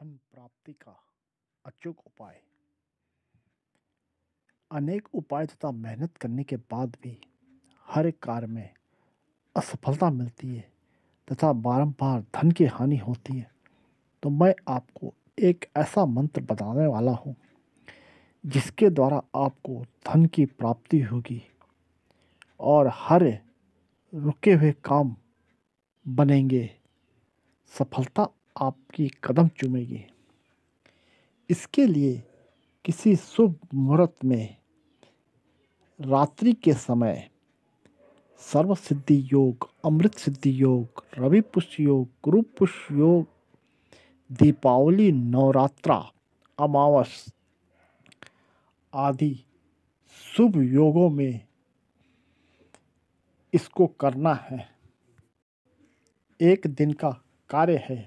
धन प्राप्ति का अचूक उपाय अनेक उपाय तथा मेहनत करने के बाद भी हर एक कार्य में असफलता मिलती है तथा बारंबार धन की हानि होती है तो मैं आपको एक ऐसा मंत्र बताने वाला हूँ जिसके द्वारा आपको धन की प्राप्ति होगी और हर रुके हुए काम बनेंगे सफलता आपकी कदम चूमेगी इसके लिए किसी शुभ मुहूर्त में रात्रि के समय सर्व सिद्धि योग अमृत सिद्धि योग रवि पुष्य योग गुरु पुष्य योग दीपावली नवरात्रा अमावस आदि शुभ योगों में इसको करना है एक दिन का कार्य है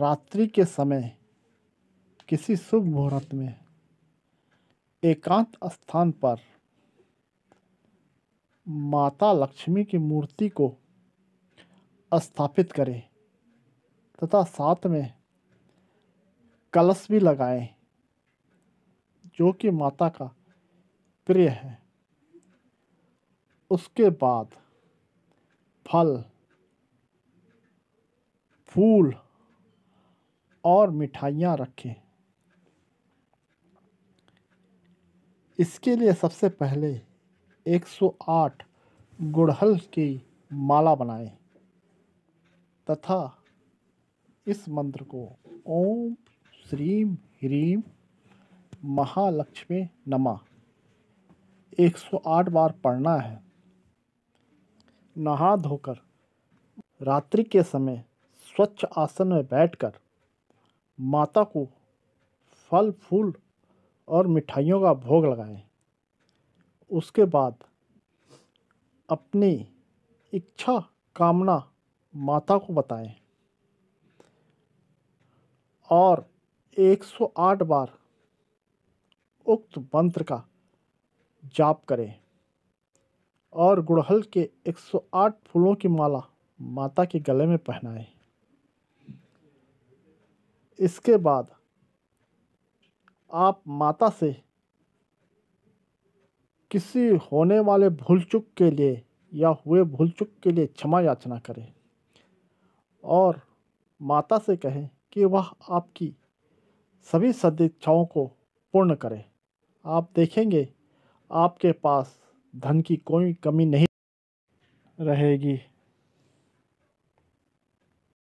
रात्रि के समय किसी शुभ मुहूर्त में एकांत स्थान पर माता लक्ष्मी की मूर्ति को स्थापित करें तथा साथ में कलश भी लगाएं जो कि माता का प्रिय है उसके बाद फल फूल और मिठाइयाँ रखें इसके लिए सबसे पहले 108 गुड़हल की माला बनाएं तथा इस मंत्र को ओम श्रीम ह्रीम महालक्ष्मी नमा 108 बार पढ़ना है नहा धोकर रात्रि के समय स्वच्छ आसन में बैठकर माता को फल फूल और मिठाइयों का भोग लगाएं उसके बाद अपनी इच्छा कामना माता को बताएं और 108 बार उक्त मंत्र का जाप करें और गुड़हल के 108 फूलों की माला माता के गले में पहनाएं इसके बाद आप माता से किसी होने वाले भूल चुक के लिए या हुए भूल चुक के लिए क्षमा याचना करें और माता से कहें कि वह आपकी सभी सदिच्छाओं को पूर्ण करें आप देखेंगे आपके पास धन की कोई कमी नहीं रहेगी